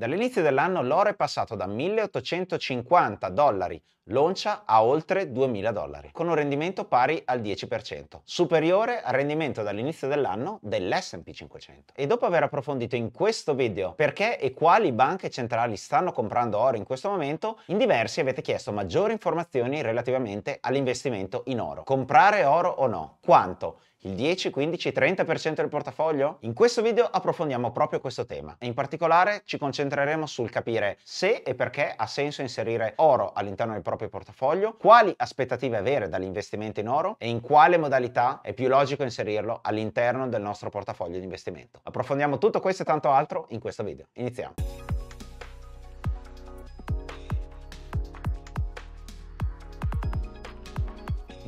Dall'inizio dell'anno l'oro è passato da 1850 dollari l'oncia a oltre 2000 dollari, con un rendimento pari al 10%, superiore al rendimento dall'inizio dell'anno dell'S&P 500. E dopo aver approfondito in questo video perché e quali banche centrali stanno comprando oro in questo momento, in diversi avete chiesto maggiori informazioni relativamente all'investimento in oro. Comprare oro o no? Quanto? Il 10, 15, 30% del portafoglio? In questo video approfondiamo proprio questo tema e in particolare ci concentreremo sul capire se e perché ha senso inserire oro all'interno del proprio portafoglio, quali aspettative avere dall'investimento in oro e in quale modalità è più logico inserirlo all'interno del nostro portafoglio di investimento. Approfondiamo tutto questo e tanto altro in questo video. Iniziamo!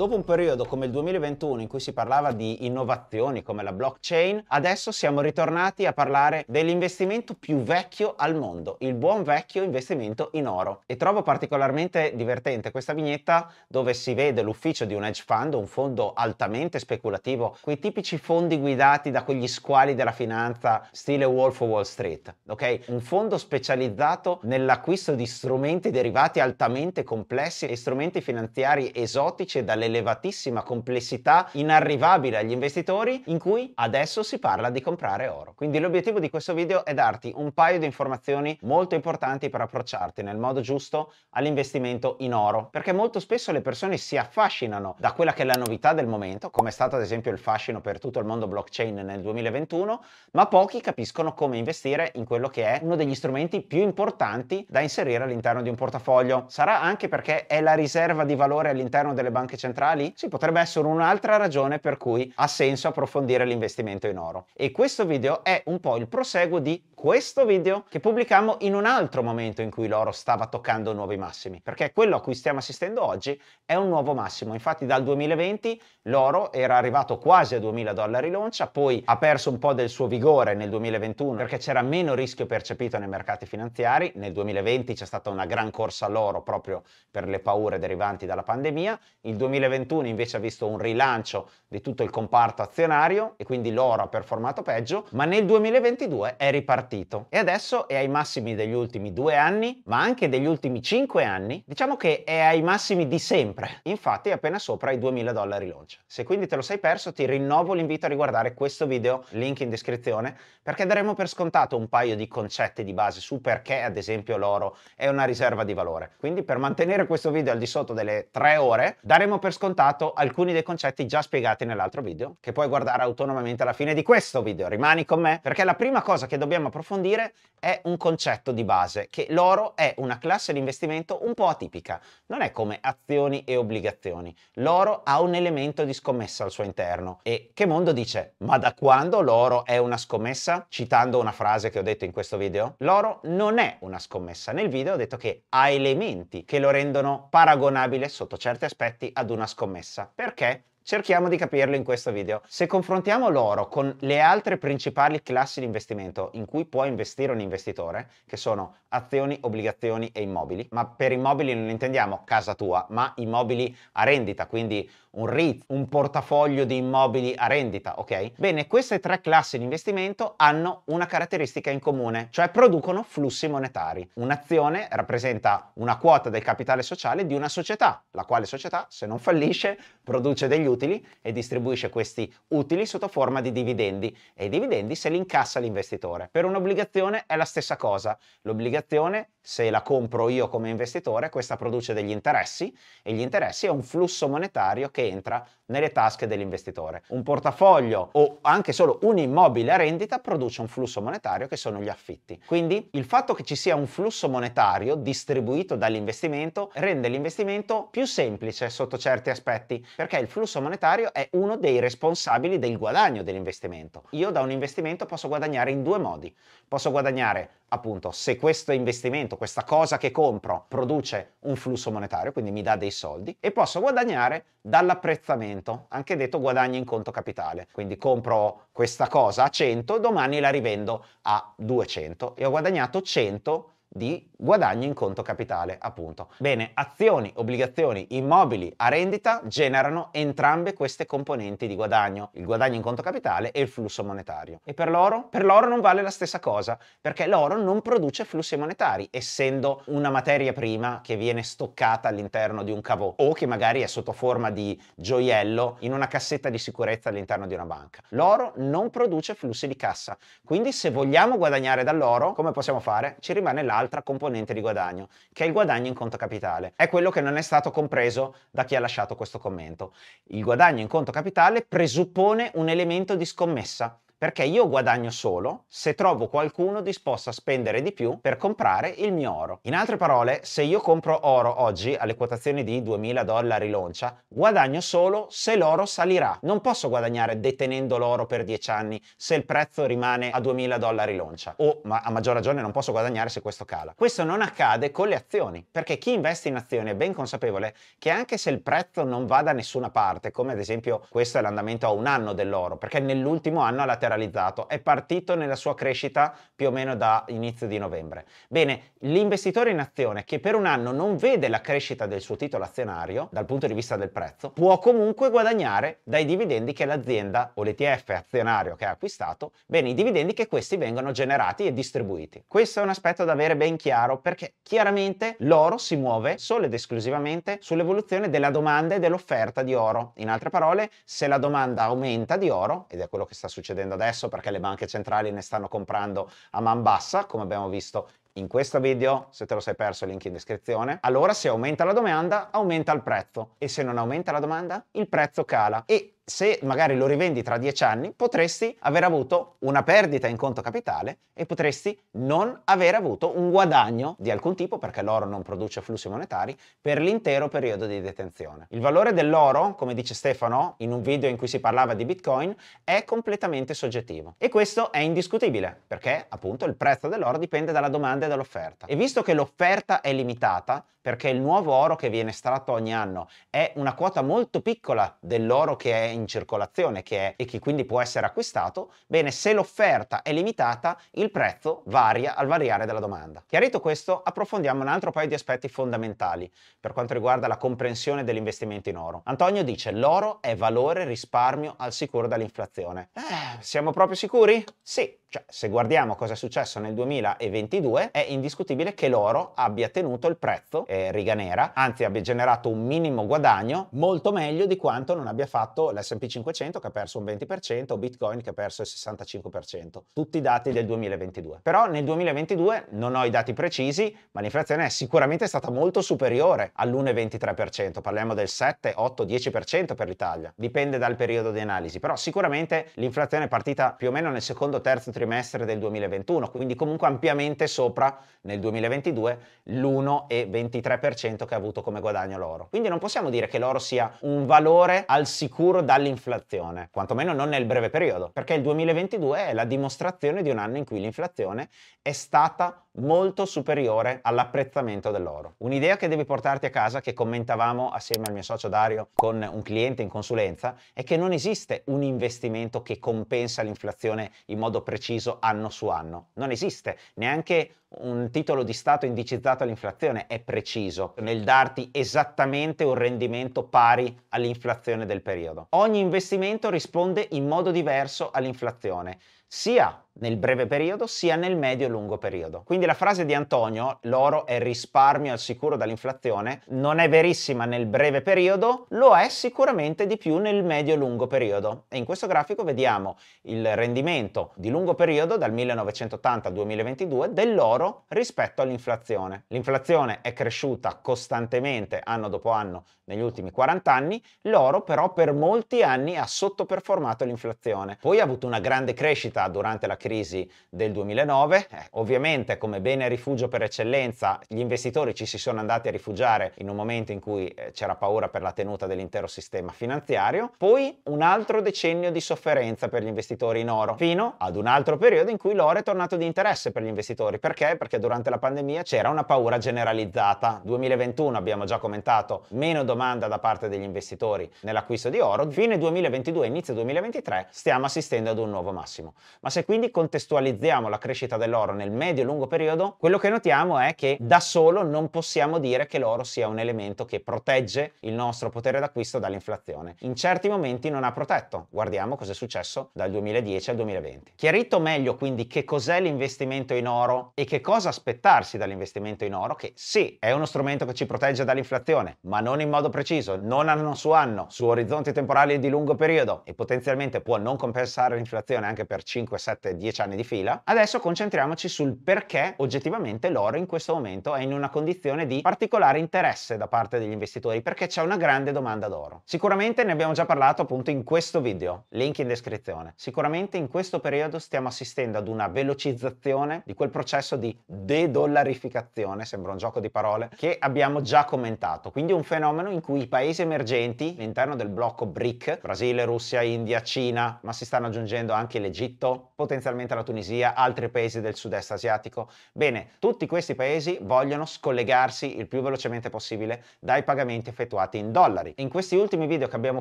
Dopo un periodo come il 2021 in cui si parlava di innovazioni come la blockchain, adesso siamo ritornati a parlare dell'investimento più vecchio al mondo, il buon vecchio investimento in oro. E trovo particolarmente divertente questa vignetta dove si vede l'ufficio di un hedge fund, un fondo altamente speculativo, quei tipici fondi guidati da quegli squali della finanza stile Wolf of Wall Street, ok? Un fondo specializzato nell'acquisto di strumenti derivati altamente complessi e strumenti finanziari esotici e dalle elevatissima complessità inarrivabile agli investitori in cui adesso si parla di comprare oro. Quindi l'obiettivo di questo video è darti un paio di informazioni molto importanti per approcciarti nel modo giusto all'investimento in oro, perché molto spesso le persone si affascinano da quella che è la novità del momento, come è stato ad esempio il fascino per tutto il mondo blockchain nel 2021, ma pochi capiscono come investire in quello che è uno degli strumenti più importanti da inserire all'interno di un portafoglio. Sarà anche perché è la riserva di valore all'interno delle banche centrali entrare lì, potrebbe essere un'altra ragione per cui ha senso approfondire l'investimento in oro. E questo video è un po' il proseguo di questo video che pubblicammo in un altro momento in cui l'oro stava toccando nuovi massimi, perché quello a cui stiamo assistendo oggi è un nuovo massimo. Infatti dal 2020 l'oro era arrivato quasi a 2000 dollari l'oncia, poi ha perso un po' del suo vigore nel 2021 perché c'era meno rischio percepito nei mercati finanziari, nel 2020 c'è stata una gran corsa all'oro proprio per le paure derivanti dalla pandemia, il 2021 2021 invece ha visto un rilancio di tutto il comparto azionario e quindi l'oro ha performato peggio, ma nel 2022 è ripartito e adesso è ai massimi degli ultimi due anni, ma anche degli ultimi cinque anni, diciamo che è ai massimi di sempre, infatti è appena sopra i 2000 dollari l'oncia. Se quindi te lo sei perso ti rinnovo l'invito a riguardare questo video, link in descrizione, perché daremo per scontato un paio di concetti di base su perché ad esempio l'oro è una riserva di valore. Quindi per mantenere questo video al di sotto delle tre ore daremo per per scontato alcuni dei concetti già spiegati nell'altro video, che puoi guardare autonomamente alla fine di questo video. Rimani con me, perché la prima cosa che dobbiamo approfondire è un concetto di base, che l'oro è una classe di investimento un po' atipica. Non è come azioni e obbligazioni. L'oro ha un elemento di scommessa al suo interno. E che mondo dice, ma da quando l'oro è una scommessa? Citando una frase che ho detto in questo video, l'oro non è una scommessa. Nel video ho detto che ha elementi che lo rendono paragonabile sotto certi aspetti ad una una scommessa. Perché? Cerchiamo di capirlo in questo video. Se confrontiamo l'oro con le altre principali classi di investimento in cui può investire un investitore, che sono azioni, obbligazioni e immobili, ma per immobili non intendiamo casa tua, ma immobili a rendita, quindi un REIT, un portafoglio di immobili a rendita, ok? Bene, queste tre classi di investimento hanno una caratteristica in comune, cioè producono flussi monetari. Un'azione rappresenta una quota del capitale sociale di una società, la quale società, se non fallisce, produce degli utili e distribuisce questi utili sotto forma di dividendi e i dividendi se li incassa l'investitore. Per un'obbligazione è la stessa cosa. L'obbligazione se la compro io come investitore, questa produce degli interessi e gli interessi è un flusso monetario che entra nelle tasche dell'investitore. Un portafoglio o anche solo un immobile a rendita produce un flusso monetario che sono gli affitti. Quindi il fatto che ci sia un flusso monetario distribuito dall'investimento rende l'investimento più semplice sotto certi aspetti, perché il flusso monetario è uno dei responsabili del guadagno dell'investimento. Io da un investimento posso guadagnare in due modi. Posso guadagnare appunto se questo investimento momento questa cosa che compro produce un flusso monetario, quindi mi dà dei soldi, e posso guadagnare dall'apprezzamento, anche detto guadagni in conto capitale. Quindi compro questa cosa a 100, domani la rivendo a 200 e ho guadagnato 100 di guadagni in conto capitale, appunto. Bene, azioni, obbligazioni, immobili a rendita generano entrambe queste componenti di guadagno, il guadagno in conto capitale e il flusso monetario. E per l'oro? Per l'oro non vale la stessa cosa, perché l'oro non produce flussi monetari, essendo una materia prima che viene stoccata all'interno di un cavò o che magari è sotto forma di gioiello in una cassetta di sicurezza all'interno di una banca. L'oro non produce flussi di cassa, quindi se vogliamo guadagnare dall'oro, come possiamo fare? Ci rimane l'altro altra componente di guadagno, che è il guadagno in conto capitale. È quello che non è stato compreso da chi ha lasciato questo commento. Il guadagno in conto capitale presuppone un elemento di scommessa perché io guadagno solo se trovo qualcuno disposto a spendere di più per comprare il mio oro. In altre parole, se io compro oro oggi alle quotazioni di 2000 dollari l'oncia, guadagno solo se l'oro salirà. Non posso guadagnare detenendo l'oro per 10 anni se il prezzo rimane a 2000 dollari l'oncia o ma a maggior ragione non posso guadagnare se questo cala. Questo non accade con le azioni, perché chi investe in azioni è ben consapevole che anche se il prezzo non va da nessuna parte, come ad esempio questo è l'andamento a un anno dell'oro, perché nell'ultimo anno alla terra generalizzato, è partito nella sua crescita più o meno da inizio di novembre. Bene, l'investitore in azione che per un anno non vede la crescita del suo titolo azionario dal punto di vista del prezzo, può comunque guadagnare dai dividendi che l'azienda o l'ETF azionario che ha acquistato, bene, i dividendi che questi vengono generati e distribuiti. Questo è un aspetto da avere ben chiaro perché chiaramente l'oro si muove solo ed esclusivamente sull'evoluzione della domanda e dell'offerta di oro. In altre parole, se la domanda aumenta di oro, ed è quello che sta succedendo adesso, adesso perché le banche centrali ne stanno comprando a man bassa, come abbiamo visto in questo video, se te lo sei perso, link in descrizione. Allora se aumenta la domanda, aumenta il prezzo e se non aumenta la domanda, il prezzo cala e se magari lo rivendi tra 10 anni, potresti aver avuto una perdita in conto capitale e potresti non aver avuto un guadagno di alcun tipo, perché l'oro non produce flussi monetari, per l'intero periodo di detenzione. Il valore dell'oro, come dice Stefano in un video in cui si parlava di Bitcoin, è completamente soggettivo. E questo è indiscutibile, perché appunto il prezzo dell'oro dipende dalla domanda e dall'offerta. E visto che l'offerta è limitata, perché il nuovo oro che viene estratto ogni anno è una quota molto piccola dell'oro che è in circolazione è, e che quindi può essere acquistato, bene, se l'offerta è limitata, il prezzo varia al variare della domanda. Chiarito questo, approfondiamo un altro paio di aspetti fondamentali per quanto riguarda la comprensione dell'investimento in oro. Antonio dice l'oro è valore risparmio al sicuro dall'inflazione. Eh, siamo proprio sicuri? Sì, cioè, se guardiamo cosa è successo nel 2022, è indiscutibile che l'oro abbia tenuto il prezzo, eh, riga nera, anzi abbia generato un minimo guadagno molto meglio di quanto non abbia fatto l'S&P 500 che ha perso un 20% o Bitcoin che ha perso il 65%. Tutti i dati del 2022. Però nel 2022 non ho i dati precisi, ma l'inflazione è sicuramente stata molto superiore all'1,23%. Parliamo del 7, 8, 10% per l'Italia. Dipende dal periodo di analisi, però sicuramente l'inflazione è partita più o meno nel secondo terzo trimestre trimestre del 2021, quindi comunque ampiamente sopra nel 2022 l'1,23% che ha avuto come guadagno l'oro. Quindi non possiamo dire che l'oro sia un valore al sicuro dall'inflazione, quantomeno non nel breve periodo, perché il 2022 è la dimostrazione di un anno in cui l'inflazione è stata molto superiore all'apprezzamento dell'oro. Un'idea che devi portarti a casa, che commentavamo assieme al mio socio Dario con un cliente in consulenza, è che non esiste un investimento che compensa l'inflazione in modo preciso anno su anno. Non esiste, neanche un titolo di Stato indicizzato all'inflazione è preciso nel darti esattamente un rendimento pari all'inflazione del periodo. Ogni investimento risponde in modo diverso all'inflazione sia nel breve periodo sia nel medio lungo periodo. Quindi la frase di Antonio, l'oro è risparmio al sicuro dall'inflazione, non è verissima nel breve periodo, lo è sicuramente di più nel medio lungo periodo. E in questo grafico vediamo il rendimento di lungo periodo dal 1980 al 2022 dell'oro rispetto all'inflazione. L'inflazione è cresciuta costantemente anno dopo anno negli ultimi 40 anni, l'oro però per molti anni ha sottoperformato l'inflazione. Poi ha avuto una grande crescita fatta durante la crisi del 2009. Eh, ovviamente come bene rifugio per eccellenza gli investitori ci si sono andati a rifugiare in un momento in cui eh, c'era paura per la tenuta dell'intero sistema finanziario. Poi un altro decennio di sofferenza per gli investitori in oro, fino ad un altro periodo in cui l'oro è tornato di interesse per gli investitori. Perché? Perché durante la pandemia c'era una paura generalizzata. 2021 abbiamo già commentato meno domanda da parte degli investitori nell'acquisto di oro. Fine 2022, inizio 2023 stiamo assistendo ad un nuovo massimo. Ma se quindi contestualizziamo la crescita dell'oro nel medio e lungo periodo, quello che notiamo è che da solo non possiamo dire che l'oro sia un elemento che protegge il nostro potere d'acquisto dall'inflazione. In certi momenti non ha protetto. Guardiamo cosa è successo dal 2010 al 2020. Chiarito meglio quindi che cos'è l'investimento in oro e che cosa aspettarsi dall'investimento in oro, che sì, è uno strumento che ci protegge dall'inflazione, ma non in modo preciso, non anno su anno, su orizzonti temporali di lungo periodo e potenzialmente può non compensare l'inflazione anche per 5 5, 7, 10 anni di fila. Adesso concentriamoci sul perché oggettivamente l'oro in questo momento è in una condizione di particolare interesse da parte degli investitori perché c'è una grande domanda d'oro. Sicuramente ne abbiamo già parlato appunto in questo video, link in descrizione. Sicuramente in questo periodo stiamo assistendo ad una velocizzazione di quel processo di de-dollarificazione, sembra un gioco di parole, che abbiamo già commentato. Quindi un fenomeno in cui i paesi emergenti all'interno del blocco BRIC, Brasile, Russia, India, Cina, ma si stanno aggiungendo anche l'Egitto, potenzialmente la Tunisia, altri paesi del sud-est asiatico. Bene, tutti questi paesi vogliono scollegarsi il più velocemente possibile dai pagamenti effettuati in dollari. In questi ultimi video che abbiamo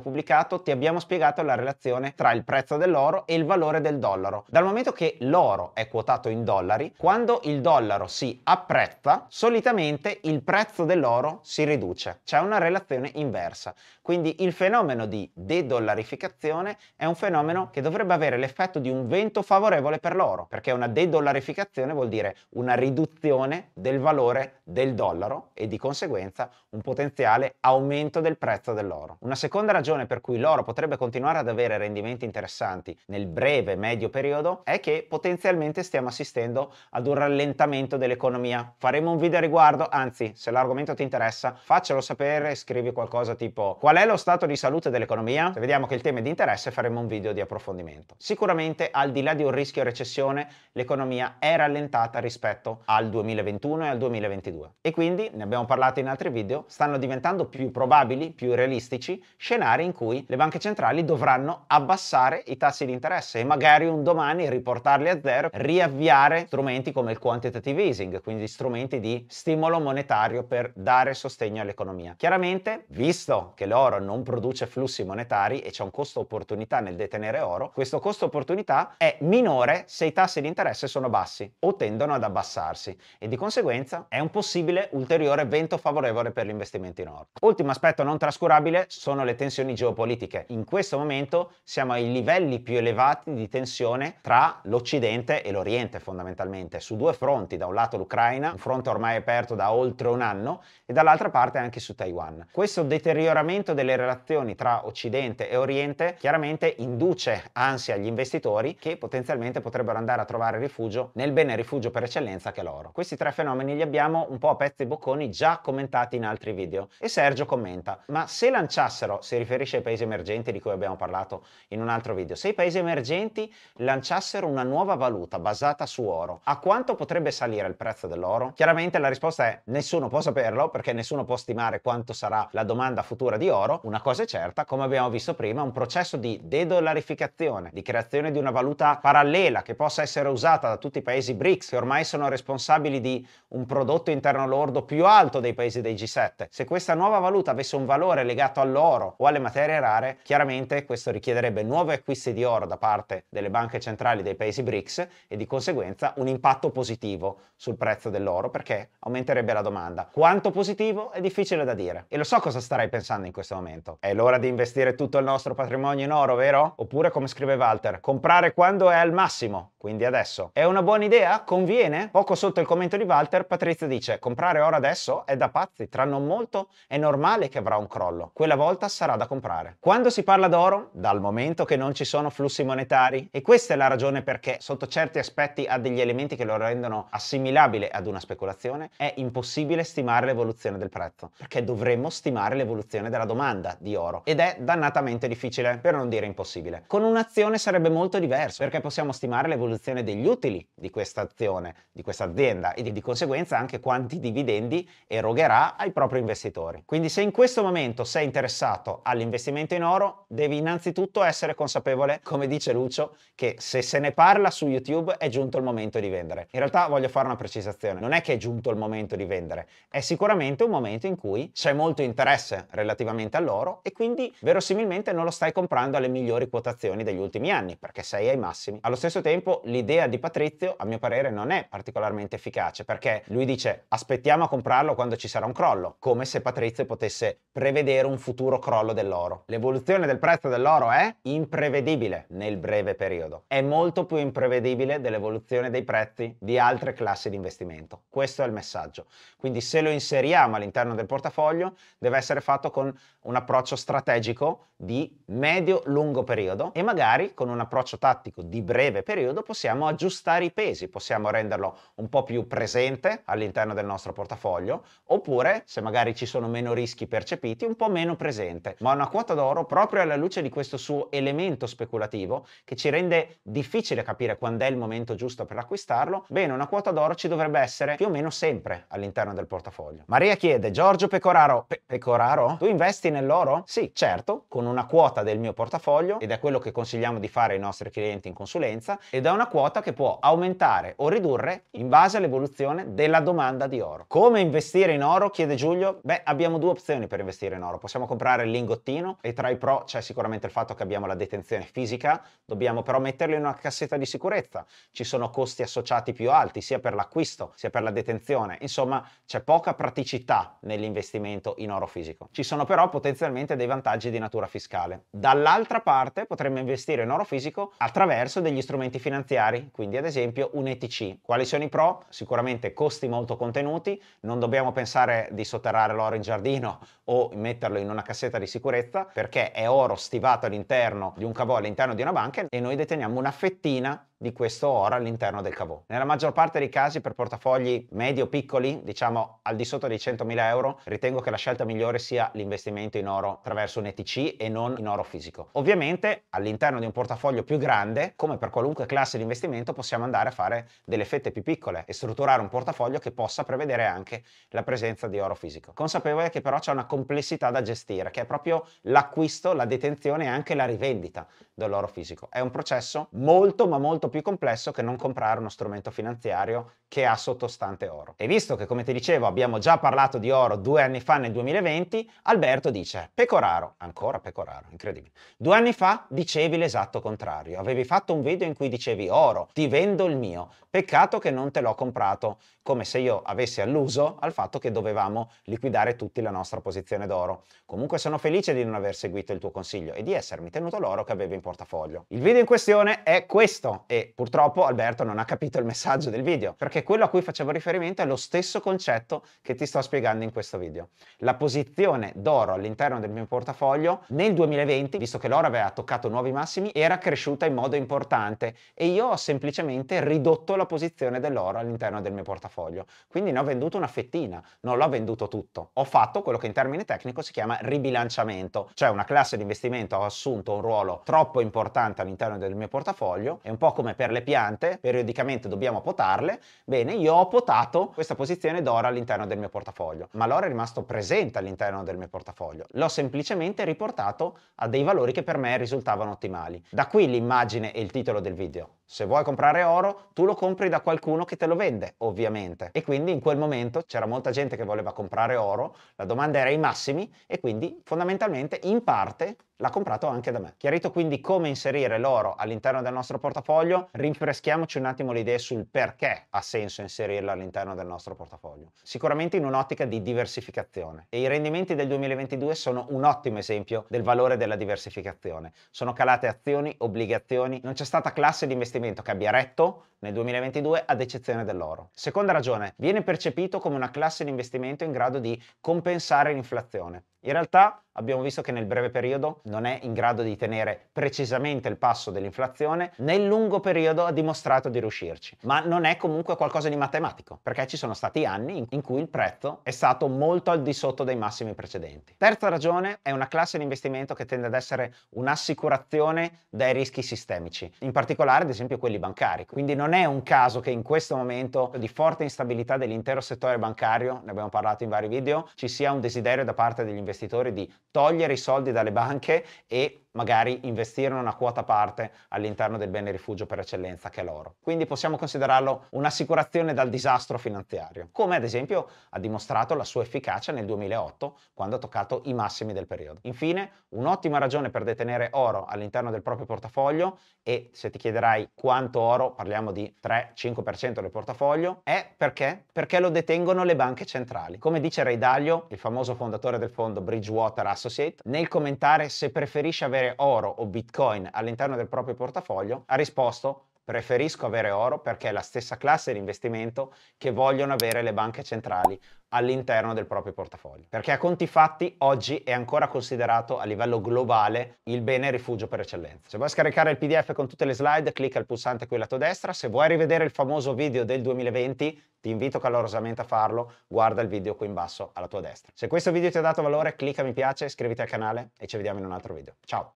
pubblicato ti abbiamo spiegato la relazione tra il prezzo dell'oro e il valore del dollaro. Dal momento che l'oro è quotato in dollari, quando il dollaro si apprezza, solitamente il prezzo dell'oro si riduce. C'è una relazione inversa. Quindi il fenomeno di de-dollarificazione è un fenomeno che dovrebbe avere l'effetto di un vento favorevole per l'oro, perché una de-dollarificazione vuol dire una riduzione del valore del dollaro e di conseguenza un potenziale aumento del prezzo dell'oro. Una seconda ragione per cui l'oro potrebbe continuare ad avere rendimenti interessanti nel breve medio periodo è che potenzialmente stiamo assistendo ad un rallentamento dell'economia. Faremo un video a riguardo, anzi, se l'argomento ti interessa, faccelo sapere, scrivi qualcosa tipo qual è lo stato di salute dell'economia? Se vediamo che il tema è di interesse faremo un video di approfondimento. Sicuramente al di là di un rischio recessione, l'economia è rallentata rispetto al 2021 e al 2022. E quindi, ne abbiamo parlato in altri video, stanno diventando più probabili, più realistici scenari in cui le banche centrali dovranno abbassare i tassi di interesse e magari un domani riportarli a zero, riavviare strumenti come il quantitative easing, quindi strumenti di stimolo monetario per dare sostegno all'economia. Chiaramente, visto che l'oro non produce flussi monetari e c'è un costo opportunità nel detenere oro, questo costo opportunità è minore se i tassi di interesse sono bassi o tendono ad abbassarsi e di conseguenza è un possibile ulteriore vento favorevole per l'investimento in oro. Ultimo aspetto non trascurabile sono le tensioni geopolitiche. In questo momento siamo ai livelli più elevati di tensione tra l'Occidente e l'Oriente fondamentalmente, su due fronti, da un lato l'Ucraina, un fronte ormai aperto da oltre un anno, e dall'altra parte anche su Taiwan. Questo deterioramento delle relazioni tra Occidente e Oriente chiaramente induce ansia agli investitori che potenzialmente potrebbero andare a trovare rifugio nel bene rifugio per eccellenza che è l'oro. Questi tre fenomeni li abbiamo un po' a pezzi bocconi già commentati in altri video e Sergio commenta ma se lanciassero, si riferisce ai paesi emergenti di cui abbiamo parlato in un altro video, se i paesi emergenti lanciassero una nuova valuta basata su oro, a quanto potrebbe salire il prezzo dell'oro? Chiaramente la risposta è nessuno può saperlo perché nessuno può stimare quanto sarà la domanda futura di oro, una cosa è certa, come abbiamo visto prima, un processo di dedolarificazione, di creazione di una valuta valuta parallela che possa essere usata da tutti i paesi BRICS, che ormai sono responsabili di un prodotto interno lordo più alto dei paesi dei G7. Se questa nuova valuta avesse un valore legato all'oro o alle materie rare, chiaramente questo richiederebbe nuovi acquisti di oro da parte delle banche centrali dei paesi BRICS e di conseguenza un impatto positivo sul prezzo dell'oro perché aumenterebbe la domanda. Quanto positivo è difficile da dire. E lo so cosa starai pensando in questo momento. È l'ora di investire tutto il nostro patrimonio in oro, vero? Oppure come scrive Walter, comprare quando è al massimo, quindi adesso. È una buona idea? Conviene? Poco sotto il commento di Walter, Patrizia dice comprare ora adesso è da pazzi, tra non molto è normale che avrà un crollo, quella volta sarà da comprare. Quando si parla d'oro, dal momento che non ci sono flussi monetari, e questa è la ragione perché sotto certi aspetti ha degli elementi che lo rendono assimilabile ad una speculazione, è impossibile stimare l'evoluzione del prezzo, perché dovremmo stimare l'evoluzione della domanda di oro ed è dannatamente difficile, per non dire impossibile. Con un'azione sarebbe molto diverso diverso. Perché possiamo stimare l'evoluzione degli utili di questa azione, di questa azienda e di, conseguenza anche quanti dividendi erogherà ai propri investitori. Quindi se in questo momento sei interessato all'investimento in oro, devi innanzitutto essere consapevole, come dice Lucio, che se se ne parla su YouTube è giunto il momento di vendere. In realtà voglio fare una precisazione, non è che è giunto il momento di vendere, è sicuramente un momento in cui c'è molto interesse relativamente all'oro e quindi verosimilmente non lo stai comprando alle migliori quotazioni degli ultimi anni, perché sei ai massimi. Allo stesso tempo l'idea di Patrizio a mio parere non è particolarmente efficace perché lui dice aspettiamo a comprarlo quando ci sarà un crollo, come se Patrizio potesse prevedere un futuro crollo dell'oro. L'evoluzione del prezzo dell'oro è imprevedibile nel breve periodo, è molto più imprevedibile dell'evoluzione dei prezzi di altre classi di investimento. Questo è il messaggio. Quindi se lo inseriamo all'interno del portafoglio deve essere fatto con un approccio strategico di medio-lungo periodo e magari con un approccio tattico tattico di breve periodo possiamo aggiustare i pesi, possiamo renderlo un po' più presente all'interno del nostro portafoglio oppure se magari ci sono meno rischi percepiti un po' meno presente. Ma una quota d'oro proprio alla luce di questo suo elemento speculativo che ci rende difficile capire quando è il momento giusto per acquistarlo, bene una quota d'oro ci dovrebbe essere più o meno sempre all'interno del portafoglio. Maria chiede Giorgio Pecoraro, Pe- Pecoraro, tu investi nell'oro? Sì, certo, con una quota del mio portafoglio ed è quello che consigliamo di fare ai nostri clienti cliente in consulenza ed è una quota che può aumentare o ridurre in base all'evoluzione della domanda di oro. Come investire in oro? chiede Giulio. Beh, abbiamo due opzioni per investire in oro. Possiamo comprare il lingottino e tra i pro c'è sicuramente il fatto che abbiamo la detenzione fisica, dobbiamo però metterlo in una cassetta di sicurezza. Ci sono costi associati più alti sia per l'acquisto sia per la detenzione. Insomma, c'è poca praticità nell'investimento in oro fisico. Ci sono però potenzialmente dei vantaggi di natura fiscale. Dall'altra parte potremmo investire in oro fisico attraverso attraverso degli strumenti finanziari, quindi ad esempio un ETC. Quali sono i pro? Sicuramente costi molto contenuti, non dobbiamo pensare di sotterrare l'oro in giardino o metterlo in una cassetta di sicurezza perché è oro stivato all'interno di un cavo all'interno di una banca e noi deteniamo una fettina di questo oro all'interno del cavo. Nella maggior parte dei casi per portafogli medio-piccoli, diciamo al di sotto dei 100.000 euro, ritengo che la scelta migliore sia l'investimento in oro attraverso un ETC e non in oro fisico. Ovviamente all'interno di un portafoglio più grande grande, come per qualunque classe di investimento possiamo andare a fare delle fette più piccole e strutturare un portafoglio che possa prevedere anche la presenza di oro fisico. Consapevole che però c'è una complessità da gestire, che è proprio l'acquisto, la detenzione e anche la rivendita dell'oro fisico. È un processo molto ma molto più complesso che non comprare uno strumento finanziario che ha sottostante oro. E visto che come ti dicevo abbiamo già parlato di oro due anni fa nel 2020, Alberto dice Pecoraro, ancora Pecoraro, incredibile, due anni fa dicevi l'esatto contrario, avevi avevi fatto un video in cui dicevi oro, ti vendo il mio, peccato che non te l'ho comprato, come se io avessi alluso al fatto che dovevamo liquidare tutti la nostra posizione d'oro. Comunque sono felice di non aver seguito il tuo consiglio e di essermi tenuto l'oro che avevi in portafoglio. Il video in questione è questo e purtroppo Alberto non ha capito il messaggio del video, perché quello a cui facevo riferimento è lo stesso concetto che ti sto spiegando in questo video. La posizione d'oro all'interno del mio portafoglio nel 2020, visto che l'oro aveva toccato nuovi massimi, era cresciuta in modo modo importante e io ho semplicemente ridotto la posizione dell'oro all'interno del mio portafoglio. Quindi ne ho venduto una fettina, non l'ho venduto tutto. Ho fatto quello che in termine tecnico si chiama ribilanciamento, cioè una classe di investimento ha assunto un ruolo troppo importante all'interno del mio portafoglio, è un po' come per le piante, periodicamente dobbiamo potarle. Bene, io ho potato questa posizione d'oro all'interno del mio portafoglio, ma l'oro è rimasto presente all'interno del mio portafoglio. L'ho semplicemente riportato a dei valori che per me risultavano ottimali. Da qui l'immagine l'immagine e il titolo del video. Se vuoi comprare oro, tu lo compri da qualcuno che te lo vende, ovviamente. E quindi in quel momento c'era molta gente che voleva comprare oro, la domanda era ai massimi e quindi fondamentalmente in parte l'ha comprato anche da me. Chiarito quindi come inserire l'oro all'interno del nostro portafoglio, rinfreschiamoci un attimo le idee sul perché ha senso inserirlo all'interno del nostro portafoglio. Sicuramente in un'ottica di diversificazione e i rendimenti del 2022 sono un ottimo esempio del valore della diversificazione. Sono calate azioni, obbligazioni, non c'è stata classe di investimento che abbia retto nel 2022 ad eccezione dell'oro. Seconda ragione, viene percepito come una classe di investimento in grado di compensare l'inflazione. In realtà abbiamo visto che nel breve periodo non è in grado di tenere precisamente il passo dell'inflazione, nel lungo periodo ha dimostrato di riuscirci, ma non è comunque qualcosa di matematico, perché ci sono stati anni in cui il prezzo è stato molto al di sotto dei massimi precedenti. Terza ragione è una classe di investimento che tende ad essere un'assicurazione dai rischi sistemici, in particolare ad esempio quelli bancari, quindi non è un caso che in questo momento di forte instabilità dell'intero settore bancario, ne abbiamo parlato in vari video, ci sia un desiderio da parte degli investitori investitori di togliere i soldi dalle banche e magari investire una quota parte all'interno del bene rifugio per eccellenza che è l'oro. Quindi possiamo considerarlo un'assicurazione dal disastro finanziario, come ad esempio ha dimostrato la sua efficacia nel 2008 quando ha toccato i massimi del periodo. Infine, un'ottima ragione per detenere oro all'interno del proprio portafoglio e se ti chiederai quanto oro, parliamo di 3-5% del portafoglio, è perché? Perché lo detengono le banche centrali. Come dice Ray Dalio, il famoso fondatore del fondo Bridgewater Associate, nel commentare se preferisce avere avere oro o bitcoin all'interno del proprio portafoglio, ha risposto preferisco avere oro perché è la stessa classe di investimento che vogliono avere le banche centrali all'interno del proprio portafoglio. Perché a conti fatti oggi è ancora considerato a livello globale il bene rifugio per eccellenza. Se vuoi scaricare il PDF con tutte le slide, clicca il pulsante qui al lato destra. Se vuoi rivedere il famoso video del 2020, ti invito calorosamente a farlo, guarda il video qui in basso alla tua destra. Se questo video ti ha dato valore, clicca mi piace, iscriviti al canale e ci vediamo in un altro video. Ciao!